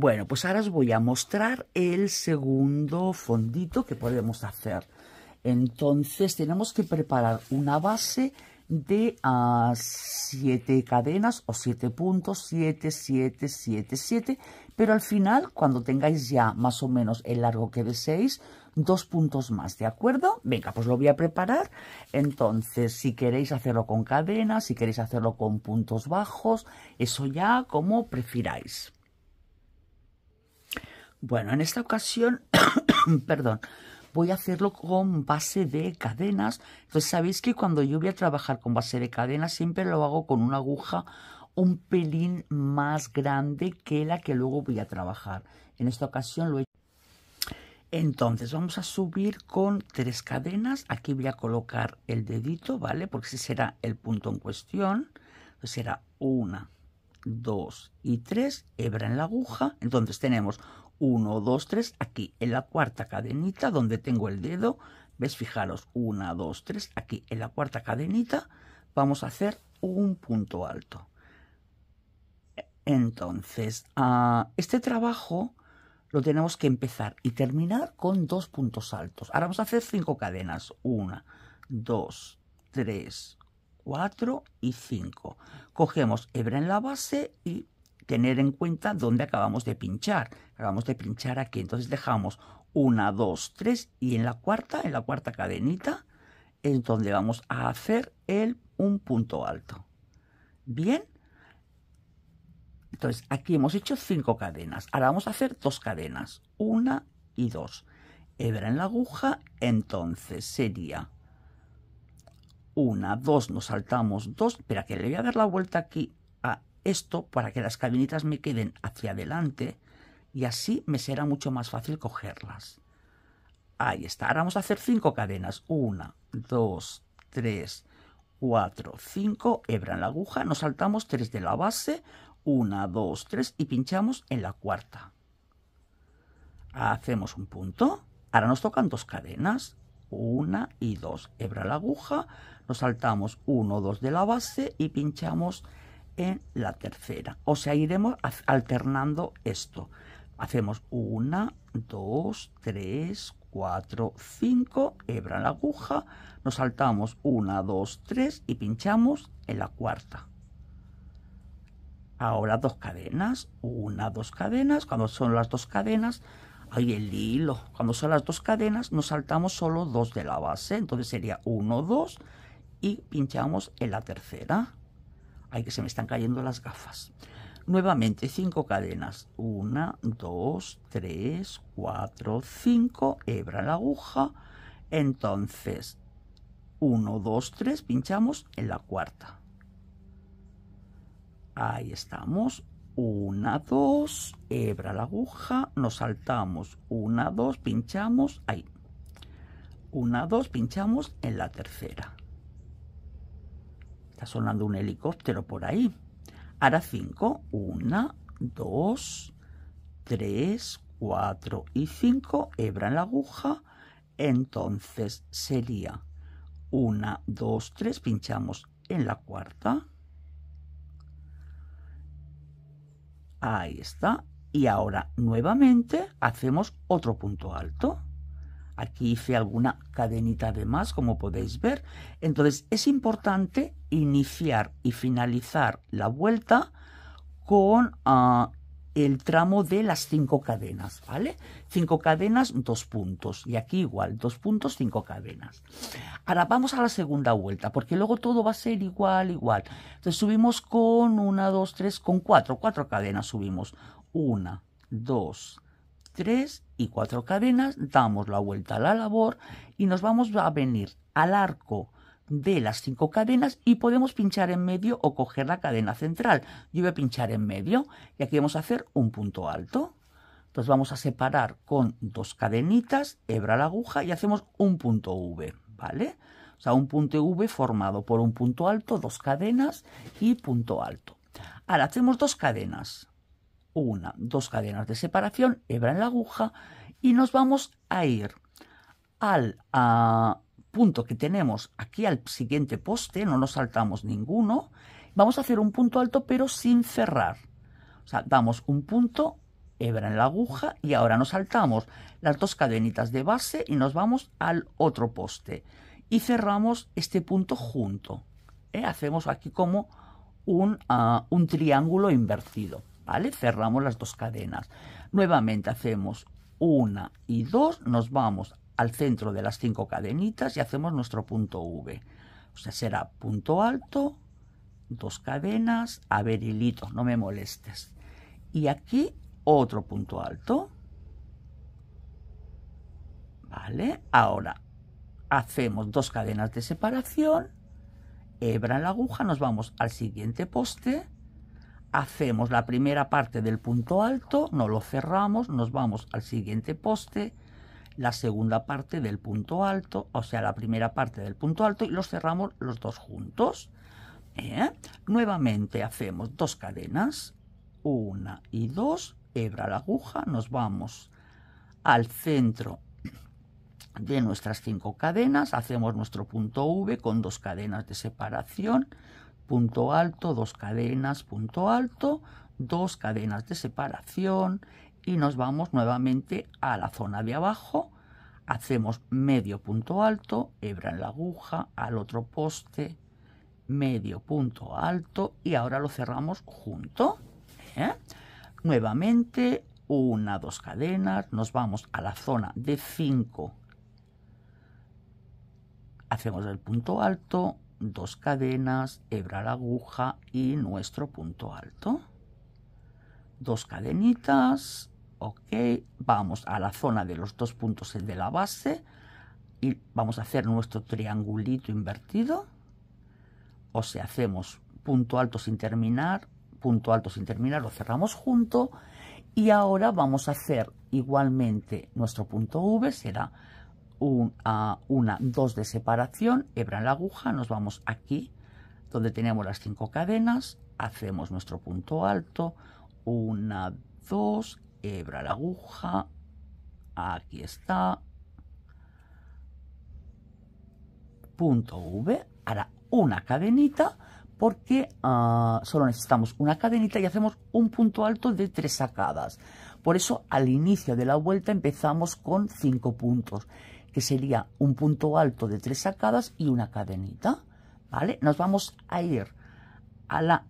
Bueno, pues ahora os voy a mostrar el segundo fondito que podemos hacer. Entonces tenemos que preparar una base de 7 ah, cadenas o 7 puntos, 7, 7, 7, 7, pero al final, cuando tengáis ya más o menos el largo que deseéis, dos puntos más, ¿de acuerdo? Venga, pues lo voy a preparar. Entonces, si queréis hacerlo con cadenas, si queréis hacerlo con puntos bajos, eso ya como prefiráis. Bueno, en esta ocasión, perdón, voy a hacerlo con base de cadenas. Entonces sabéis que cuando yo voy a trabajar con base de cadenas siempre lo hago con una aguja un pelín más grande que la que luego voy a trabajar. En esta ocasión lo he entonces vamos a subir con tres cadenas. Aquí voy a colocar el dedito, ¿vale? Porque ese será el punto en cuestión. Entonces será una, dos y tres, hebra en la aguja. Entonces tenemos 1, 2, 3, aquí en la cuarta cadenita donde tengo el dedo, ves, fijaros, 1, 2, 3, aquí en la cuarta cadenita vamos a hacer un punto alto. Entonces, ah, este trabajo lo tenemos que empezar y terminar con dos puntos altos. Ahora vamos a hacer cinco cadenas, 1, 2, 3, 4 y 5. Cogemos hebra en la base y tener en cuenta dónde acabamos de pinchar. Acabamos de pinchar aquí, entonces dejamos una, dos, tres y en la cuarta, en la cuarta cadenita, es donde vamos a hacer el, un punto alto. Bien. Entonces, aquí hemos hecho cinco cadenas. Ahora vamos a hacer dos cadenas, una y dos. Hebra en la aguja, entonces sería una, dos, nos saltamos dos. Espera, que le voy a dar la vuelta aquí esto para que las cabinitas me queden hacia adelante y así me será mucho más fácil cogerlas. Ahí está. Ahora vamos a hacer 5 cadenas: 1, 2, 3, 4, 5. Hebra en la aguja. Nos saltamos 3 de la base: 1, 2, 3 y pinchamos en la cuarta. Hacemos un punto. Ahora nos tocan 2 cadenas: 1 y 2. Hebra la aguja. Nos saltamos 1, 2 de la base y pinchamos en la tercera. O sea, iremos alternando esto. Hacemos una, dos, tres, cuatro, cinco, hebra la aguja, nos saltamos una, dos, tres y pinchamos en la cuarta. Ahora dos cadenas, una, dos cadenas, cuando son las dos cadenas, hay el hilo, cuando son las dos cadenas nos saltamos solo dos de la base, entonces sería uno, dos y pinchamos en la tercera Ay, que se me están cayendo las gafas. Nuevamente, cinco cadenas. Una, dos, tres, cuatro, cinco. Hebra la aguja. Entonces, uno, dos, tres. Pinchamos en la cuarta. Ahí estamos. Una, dos. Hebra la aguja. Nos saltamos. Una, dos. Pinchamos. Ahí. Una, dos. Pinchamos en la tercera. Está sonando un helicóptero por ahí. Ahora 5, 1, 2, 3, 4 y 5. Hebra en la aguja. Entonces sería 1, 2, 3. Pinchamos en la cuarta. Ahí está. Y ahora nuevamente hacemos otro punto alto. Aquí hice alguna cadenita de más, como podéis ver. Entonces es importante iniciar y finalizar la vuelta con ah, el tramo de las cinco cadenas, ¿vale? Cinco cadenas, dos puntos. Y aquí igual, dos puntos, cinco cadenas. Ahora vamos a la segunda vuelta, porque luego todo va a ser igual, igual. Entonces subimos con una, dos, tres, con cuatro. Cuatro cadenas subimos. Una, dos, tres y cuatro cadenas, damos la vuelta a la labor y nos vamos a venir al arco de las cinco cadenas y podemos pinchar en medio o coger la cadena central. Yo voy a pinchar en medio y aquí vamos a hacer un punto alto. Entonces vamos a separar con dos cadenitas, hebra la aguja y hacemos un punto V, ¿vale? O sea, un punto V formado por un punto alto, dos cadenas y punto alto. Ahora hacemos dos cadenas una, dos cadenas de separación, hebra en la aguja y nos vamos a ir al punto que tenemos aquí al siguiente poste, no nos saltamos ninguno, vamos a hacer un punto alto pero sin cerrar. O sea, damos un punto, hebra en la aguja y ahora nos saltamos las dos cadenitas de base y nos vamos al otro poste y cerramos este punto junto. ¿eh? Hacemos aquí como un, ah, un triángulo invertido. Cerramos las dos cadenas. Nuevamente hacemos una y dos, nos vamos al centro de las cinco cadenitas y hacemos nuestro punto V. O sea, será punto alto, dos cadenas, a no me molestes. Y aquí otro punto alto. ¿Vale? Ahora hacemos dos cadenas de separación, hebra la aguja, nos vamos al siguiente poste hacemos la primera parte del punto alto, no lo cerramos, nos vamos al siguiente poste, la segunda parte del punto alto, o sea, la primera parte del punto alto y los cerramos los dos juntos. ¿eh? Nuevamente hacemos dos cadenas, una y dos, hebra la aguja, nos vamos al centro de nuestras cinco cadenas, hacemos nuestro punto V con dos cadenas de separación, punto alto, dos cadenas, punto alto, dos cadenas de separación y nos vamos nuevamente a la zona de abajo, hacemos medio punto alto, hebra en la aguja, al otro poste, medio punto alto y ahora lo cerramos junto. ¿eh? Nuevamente, una, dos cadenas, nos vamos a la zona de 5. Hacemos el punto alto, dos cadenas, hebra la aguja y nuestro punto alto. Dos cadenitas, ok, vamos a la zona de los dos puntos de la base y vamos a hacer nuestro triangulito invertido. O sea, hacemos punto alto sin terminar, punto alto sin terminar, lo cerramos junto y ahora vamos a hacer igualmente nuestro punto V, será a una, dos de separación, hebra la aguja, nos vamos aquí donde tenemos las cinco cadenas, hacemos nuestro punto alto, una, dos, hebra la aguja, aquí está, punto V, ahora una cadenita, porque ah, solo necesitamos una cadenita y hacemos un punto alto de tres sacadas. Por eso al inicio de la vuelta empezamos con cinco puntos que sería un punto alto de tres sacadas y una cadenita, ¿vale? Nos vamos a ir a la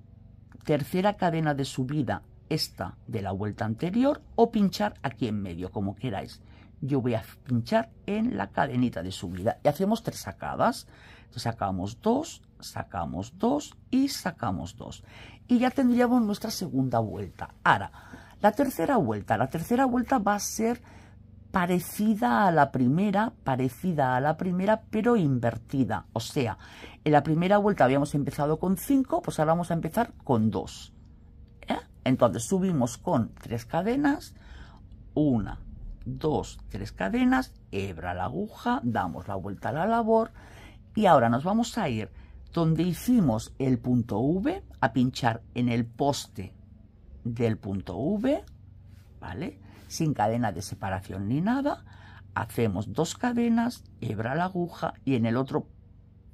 tercera cadena de subida, esta de la vuelta anterior, o pinchar aquí en medio, como queráis. Yo voy a pinchar en la cadenita de subida y hacemos tres sacadas. sacamos dos, sacamos dos y sacamos dos. Y ya tendríamos nuestra segunda vuelta. Ahora, la tercera vuelta, la tercera vuelta va a ser parecida a la primera, parecida a la primera, pero invertida. O sea, en la primera vuelta habíamos empezado con 5, pues ahora vamos a empezar con 2. ¿Eh? Entonces subimos con 3 cadenas, 1, 2, tres cadenas, hebra la aguja, damos la vuelta a la labor y ahora nos vamos a ir donde hicimos el punto V, a pinchar en el poste del punto V, ¿vale? sin cadena de separación ni nada, hacemos dos cadenas, hebra la aguja y en el otro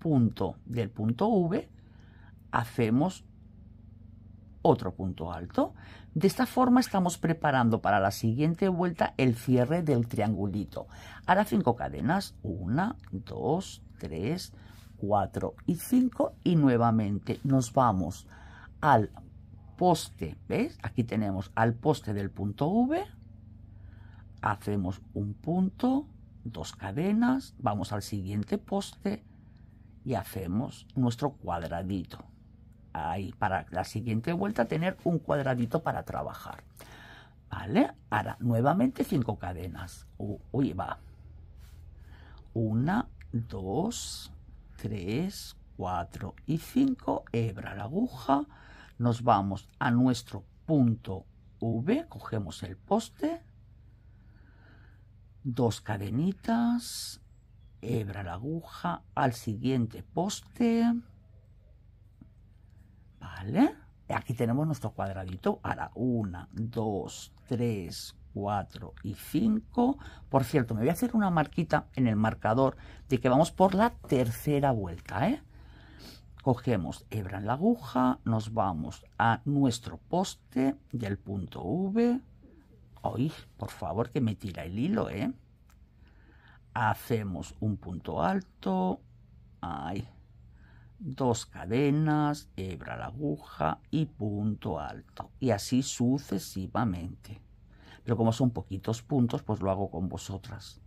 punto del punto V hacemos otro punto alto. De esta forma estamos preparando para la siguiente vuelta el cierre del triangulito. Ahora cinco cadenas, una, dos, tres, cuatro y cinco y nuevamente nos vamos al poste, ¿ves? Aquí tenemos al poste del punto V, hacemos un punto, dos cadenas, vamos al siguiente poste y hacemos nuestro cuadradito. Ahí, para la siguiente vuelta tener un cuadradito para trabajar. ¿Vale? Ahora, nuevamente cinco cadenas. Uy, va. Una, dos, tres, cuatro y cinco. Hebra la aguja. Nos vamos a nuestro punto V. Cogemos el poste dos cadenitas, hebra la aguja al siguiente poste. ¿Vale? Aquí tenemos nuestro cuadradito. Ahora, una, dos, tres, cuatro y cinco Por cierto, me voy a hacer una marquita en el marcador de que vamos por la tercera vuelta. ¿eh? Cogemos hebra en la aguja, nos vamos a nuestro poste del punto V, Hoy, por favor, que me tira el hilo, ¿eh? Hacemos un punto alto. Ay, Dos cadenas, hebra la aguja y punto alto. Y así sucesivamente. Pero como son poquitos puntos, pues lo hago con vosotras.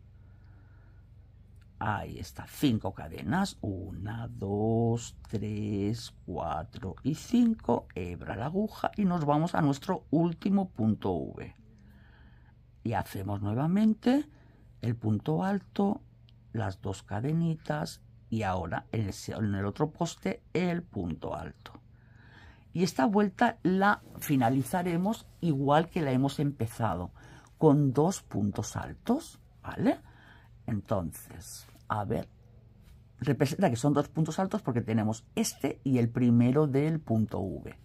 Ahí está, cinco cadenas. Una, dos, tres, cuatro y cinco. Hebra la aguja y nos vamos a nuestro último punto V y hacemos nuevamente el punto alto, las dos cadenitas y ahora en el, otro poste el punto alto. Y esta vuelta la finalizaremos igual que la hemos empezado, con dos puntos altos, ¿vale? Entonces, a ver, representa que son dos puntos altos porque tenemos este y el primero del punto V.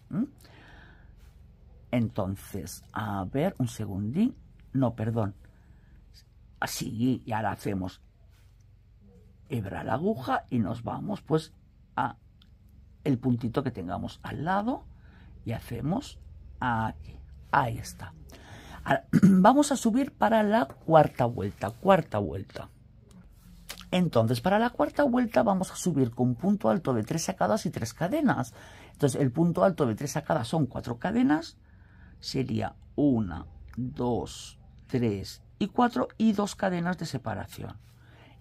Entonces, a ver, un segundín. No, perdón. Así, y ahora hacemos. Hebra la aguja y nos vamos pues a el puntito que tengamos al lado y hacemos ahí Ahí está. vamos a subir para la cuarta vuelta, cuarta vuelta. Entonces, para la cuarta vuelta vamos a subir con punto alto de tres sacadas y tres cadenas. Entonces, el punto alto de tres sacadas son cuatro cadenas. Sería una, dos, 3 y 4 y dos cadenas de separación.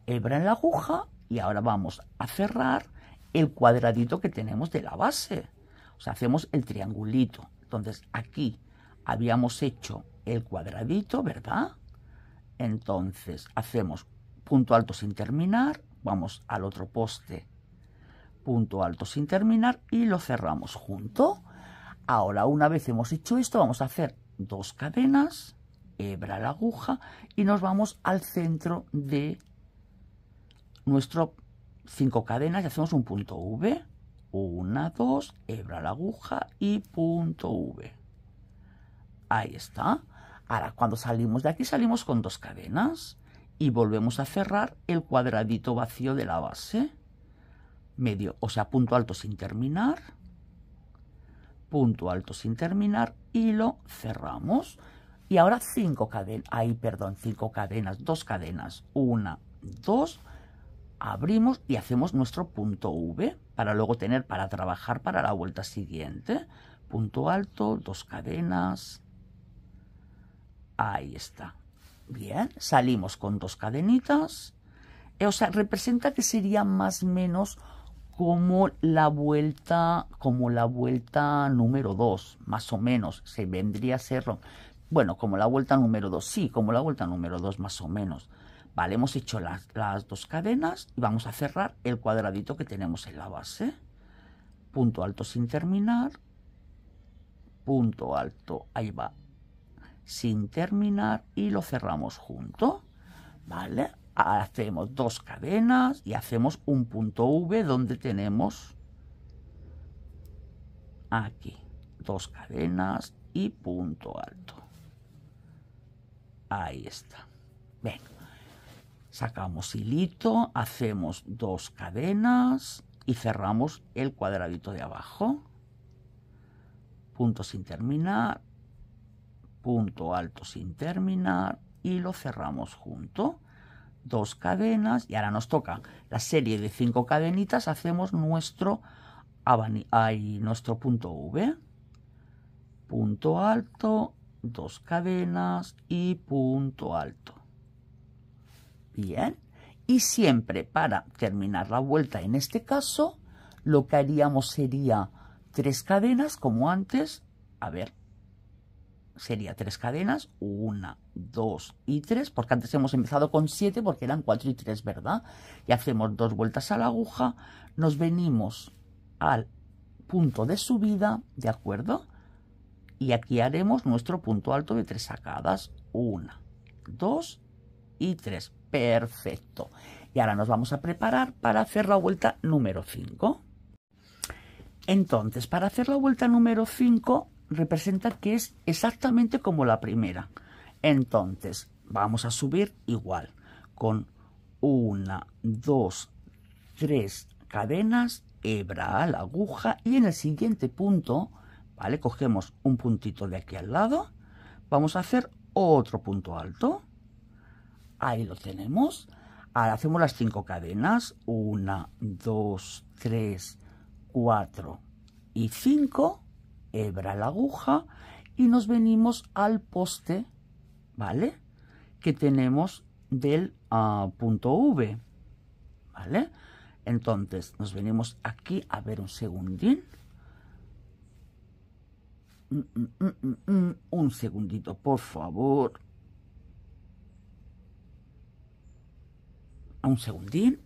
Hebra en la aguja y ahora vamos a cerrar el cuadradito que tenemos de la base. O sea, hacemos el triangulito. Entonces aquí habíamos hecho el cuadradito, ¿verdad? Entonces hacemos punto alto sin terminar, vamos al otro poste, punto alto sin terminar y lo cerramos junto. Ahora, una vez hemos hecho esto, vamos a hacer dos cadenas hebra la aguja y nos vamos al centro de nuestro cinco cadenas y hacemos un punto V, una, dos, hebra la aguja y punto V. Ahí está. Ahora, cuando salimos de aquí, salimos con dos cadenas y volvemos a cerrar el cuadradito vacío de la base. Medio, o sea, punto alto sin terminar, punto alto sin terminar y lo cerramos. Y ahora cinco cadenas, ahí perdón, cinco cadenas, dos cadenas, una, dos, abrimos y hacemos nuestro punto V para luego tener para trabajar para la vuelta siguiente. Punto alto, dos cadenas. Ahí está. Bien, salimos con dos cadenitas. Eh, o sea, representa que sería más o menos como la vuelta, como la vuelta número dos más o menos, se vendría a serlo. Bueno, como la vuelta número 2, sí, como la vuelta número 2 más o menos. Vale, hemos hecho las, las dos cadenas y vamos a cerrar el cuadradito que tenemos en la base. Punto alto sin terminar. Punto alto, ahí va, sin terminar y lo cerramos junto. Vale, hacemos dos cadenas y hacemos un punto V donde tenemos aquí dos cadenas y punto alto. Ahí está. Bien. Sacamos hilito, hacemos dos cadenas y cerramos el cuadradito de abajo. Punto sin terminar, punto alto sin terminar y lo cerramos junto. Dos cadenas y ahora nos toca la serie de cinco cadenitas, hacemos nuestro, ahí, nuestro punto V punto alto dos cadenas y punto alto. Bien, y siempre para terminar la vuelta en este caso, lo que haríamos sería tres cadenas como antes, a ver, sería tres cadenas, una, dos y tres, porque antes hemos empezado con siete porque eran cuatro y tres, ¿verdad? Y hacemos dos vueltas a la aguja, nos venimos al punto de subida, ¿de acuerdo? Y aquí haremos nuestro punto alto de tres sacadas. Una, dos y tres. Perfecto. Y ahora nos vamos a preparar para hacer la vuelta número cinco. Entonces, para hacer la vuelta número cinco, representa que es exactamente como la primera. Entonces, vamos a subir igual, con una, dos, tres cadenas, hebra a la aguja y en el siguiente punto Cogemos un puntito de aquí al lado, vamos a hacer otro punto alto. Ahí lo tenemos. Ahora hacemos las cinco cadenas. Una, dos, tres, cuatro y cinco. Hebra la aguja y nos venimos al poste, ¿vale? Que tenemos del ah, punto V, ¿vale? Entonces nos venimos aquí a ver un segundín. Mm, mm, mm, un segundito, por favor. Un segundín.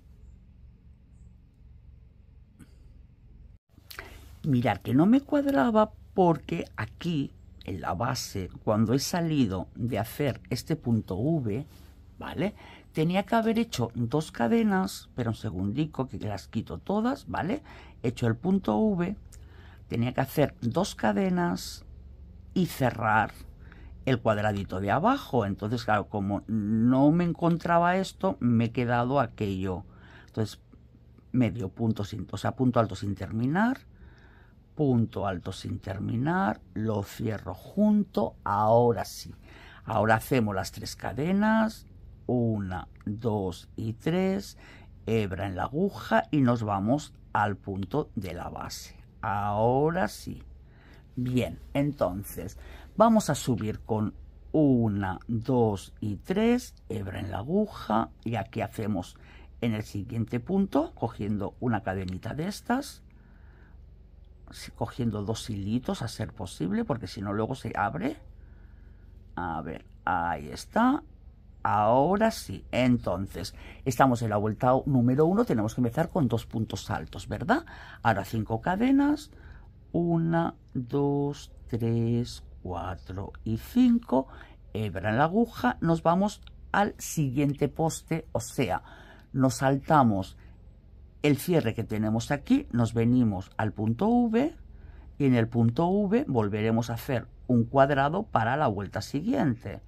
Mirad que no me cuadraba porque aquí, en la base, cuando he salido de hacer este punto V, ¿vale? Tenía que haber hecho dos cadenas, pero un segundito que las quito todas, ¿vale? hecho el punto V, tenía que hacer dos cadenas y cerrar el cuadradito de abajo. Entonces, claro, como no me encontraba esto, me he quedado aquello. Entonces, medio punto, sin, o sea, punto alto sin terminar, punto alto sin terminar, lo cierro junto, ahora sí. Ahora hacemos las tres cadenas, una, dos y tres, hebra en la aguja y nos vamos al punto de la base. Ahora sí. Bien, entonces vamos a subir con una, dos y tres, hebra en la aguja y aquí hacemos en el siguiente punto cogiendo una cadenita de estas, cogiendo dos hilitos a ser posible porque si no luego se abre. A ver, ahí está Ahora sí, entonces, estamos en la vuelta número uno, tenemos que empezar con dos puntos altos, ¿verdad? Ahora cinco cadenas, una, dos, tres, cuatro y cinco, hebran la aguja, nos vamos al siguiente poste, o sea, nos saltamos el cierre que tenemos aquí, nos venimos al punto V y en el punto V volveremos a hacer un cuadrado para la vuelta siguiente.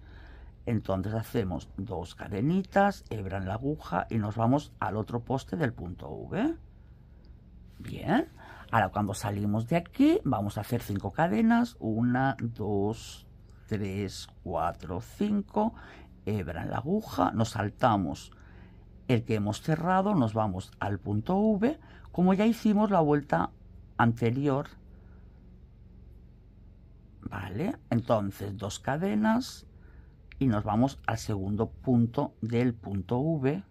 Entonces hacemos dos cadenitas, hebran la aguja y nos vamos al otro poste del punto V. Bien. Ahora cuando salimos de aquí vamos a hacer cinco cadenas. Una, dos, tres, cuatro, cinco. Hebran la aguja, nos saltamos el que hemos cerrado, nos vamos al punto V, como ya hicimos la vuelta anterior. Vale, entonces dos cadenas, y nos vamos al segundo punto del punto V.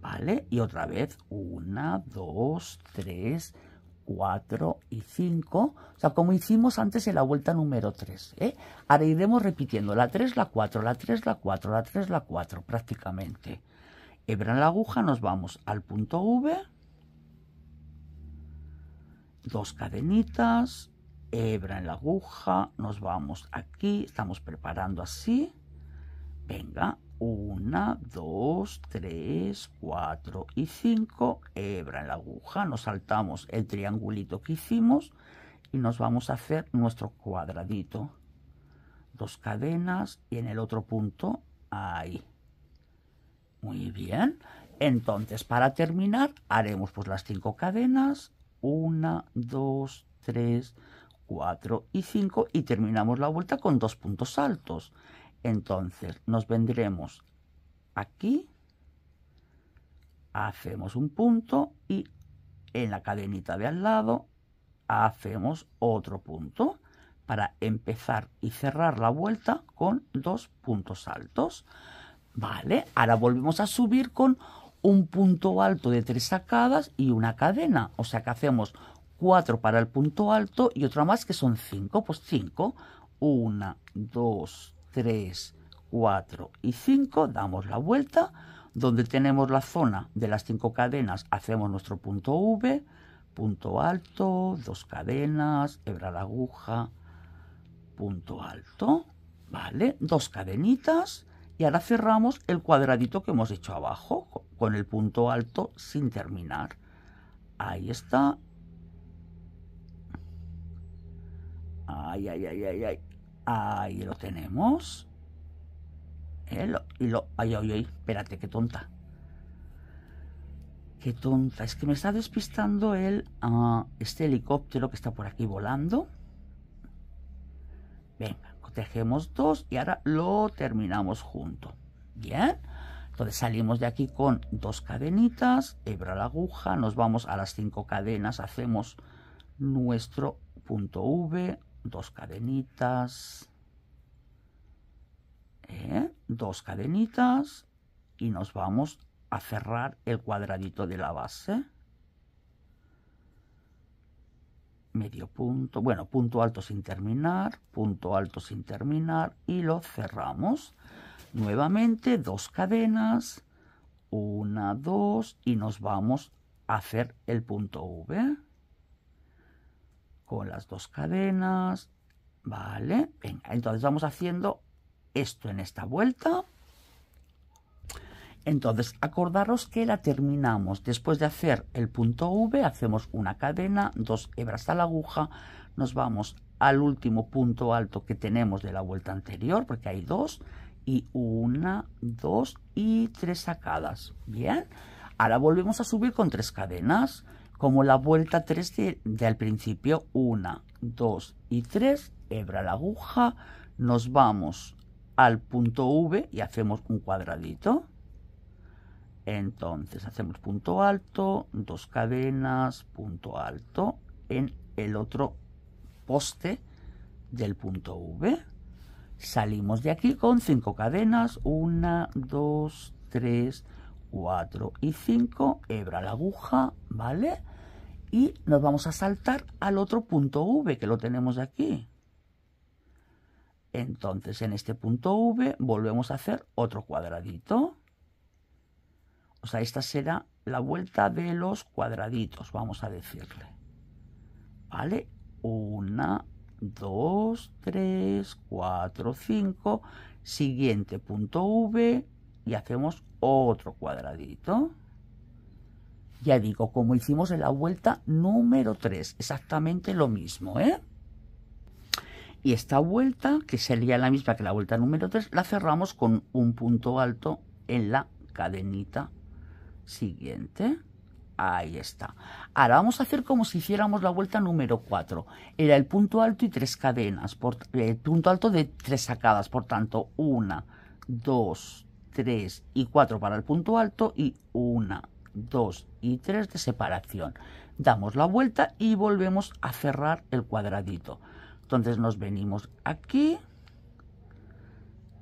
¿Vale? Y otra vez, 1, 2, 3, 4 y 5. O sea, como hicimos antes en la vuelta número 3. ¿eh? Ahora iremos repitiendo la 3, la 4, la 3, la 4, la 3, la 4 prácticamente. Hebran la aguja, nos vamos al punto V. Dos cadenitas, hebra en la aguja, nos vamos aquí, estamos preparando así. Venga, una, dos, tres, cuatro y cinco, hebra en la aguja, nos saltamos el triangulito que hicimos y nos vamos a hacer nuestro cuadradito. Dos cadenas y en el otro punto, ahí. Muy bien. Entonces, para terminar, haremos pues las cinco cadenas. Una, dos, tres, 4 y 5 y terminamos la vuelta con dos puntos altos. Entonces nos vendremos aquí, hacemos un punto y en la cadenita de al lado hacemos otro punto para empezar y cerrar la vuelta con dos puntos altos. Vale, ahora volvemos a subir con un punto alto de tres sacadas y una cadena. O sea que hacemos 4 para el punto alto y otra más que son 5, pues 5, 1, 2, 3, 4 y 5, damos la vuelta, donde tenemos la zona de las 5 cadenas hacemos nuestro punto V, punto alto, dos cadenas, hebra la aguja, punto alto, ¿vale? Dos cadenitas y ahora cerramos el cuadradito que hemos hecho abajo con el punto alto sin terminar. Ahí está, Ay, ay, ay, ay, ay. Ahí lo tenemos. Eh, y lo, ay, ay, ay, espérate, qué tonta. Qué tonta. Es que me está despistando el, ah, este helicóptero que está por aquí volando. Venga, cotejemos dos y ahora lo terminamos junto. Bien. Entonces salimos de aquí con dos cadenitas, hebra la aguja, nos vamos a las cinco cadenas, hacemos nuestro punto V, dos cadenitas, ¿Eh? dos cadenitas y nos vamos a cerrar el cuadradito de la base. Medio punto, bueno, punto alto sin terminar, punto alto sin terminar y lo cerramos. Nuevamente dos cadenas, una, dos y nos vamos a hacer el punto V las dos cadenas, ¿vale? entonces vamos haciendo esto en esta vuelta. Entonces, acordaros que la terminamos. Después de hacer el punto V, hacemos una cadena, dos hebras a la aguja, nos vamos al último punto alto que tenemos de la vuelta anterior, porque hay dos, y una, dos y tres sacadas. Bien, ahora volvemos a subir con tres cadenas como la vuelta 3 de, al principio, 1, 2 y 3, hebra la aguja, nos vamos al punto V y hacemos un cuadradito. Entonces hacemos punto alto, dos cadenas, punto alto en el otro poste del punto V. Salimos de aquí con cinco cadenas, 1, 2, 3, 4 y 5, hebra la aguja, ¿vale? y nos vamos a saltar al otro punto V que lo tenemos aquí. Entonces en este punto V volvemos a hacer otro cuadradito. O sea, esta será la vuelta de los cuadraditos, vamos a decirle. ¿Vale? Una, dos, tres, cuatro, cinco. Siguiente punto V y hacemos otro cuadradito. Ya digo, como hicimos en la vuelta número 3, exactamente lo mismo, ¿eh? Y esta vuelta, que sería la misma que la vuelta número 3, la cerramos con un punto alto en la cadenita siguiente. Ahí está. Ahora vamos a hacer como si hiciéramos la vuelta número 4. Era el punto alto y tres cadenas, el eh, punto alto de tres sacadas, por tanto, una, dos, tres y cuatro para el punto alto y una, 2 y 3 de separación. Damos la vuelta y volvemos a cerrar el cuadradito. Entonces nos venimos aquí,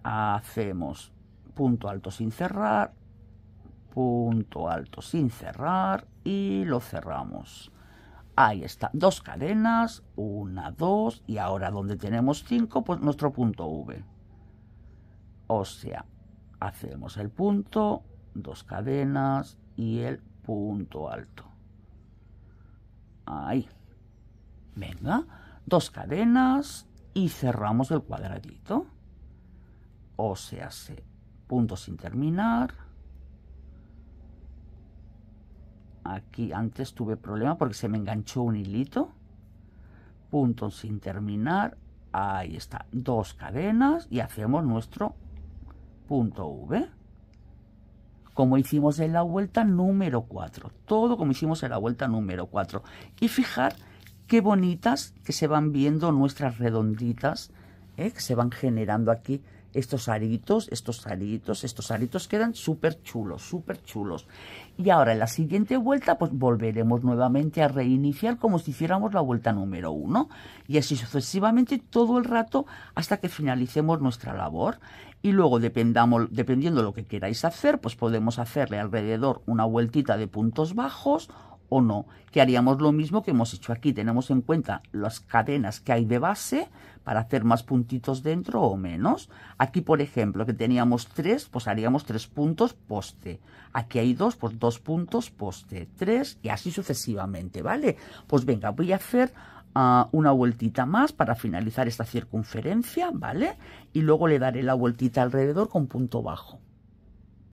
hacemos punto alto sin cerrar, punto alto sin cerrar y lo cerramos. Ahí está, dos cadenas, una, dos, y ahora donde tenemos cinco, pues nuestro punto V. O sea, hacemos el punto, dos cadenas, y el punto alto. Ahí. Venga, dos cadenas y cerramos el cuadradito. O se hace punto sin terminar. Aquí antes tuve problema porque se me enganchó un hilito. Punto sin terminar. Ahí está. Dos cadenas y hacemos nuestro punto V como hicimos en la vuelta número 4. Todo como hicimos en la vuelta número 4. Y fijar qué bonitas que se van viendo nuestras redonditas, ¿eh? que se van generando aquí estos aritos, estos aritos, estos aritos quedan súper chulos, súper chulos. Y ahora en la siguiente vuelta pues volveremos nuevamente a reiniciar como si hiciéramos la vuelta número uno y así sucesivamente todo el rato hasta que finalicemos nuestra labor y luego dependiendo de lo que queráis hacer, pues podemos hacerle alrededor una vueltita de puntos bajos o no, que haríamos lo mismo que hemos hecho aquí. Tenemos en cuenta las cadenas que hay de base para hacer más puntitos dentro o menos. Aquí, por ejemplo, que teníamos tres, pues haríamos tres puntos poste. Aquí hay dos, pues dos puntos poste, tres y así sucesivamente, ¿vale? Pues venga, voy a hacer una vueltita más para finalizar esta circunferencia, ¿vale? Y luego le daré la vueltita alrededor con punto bajo.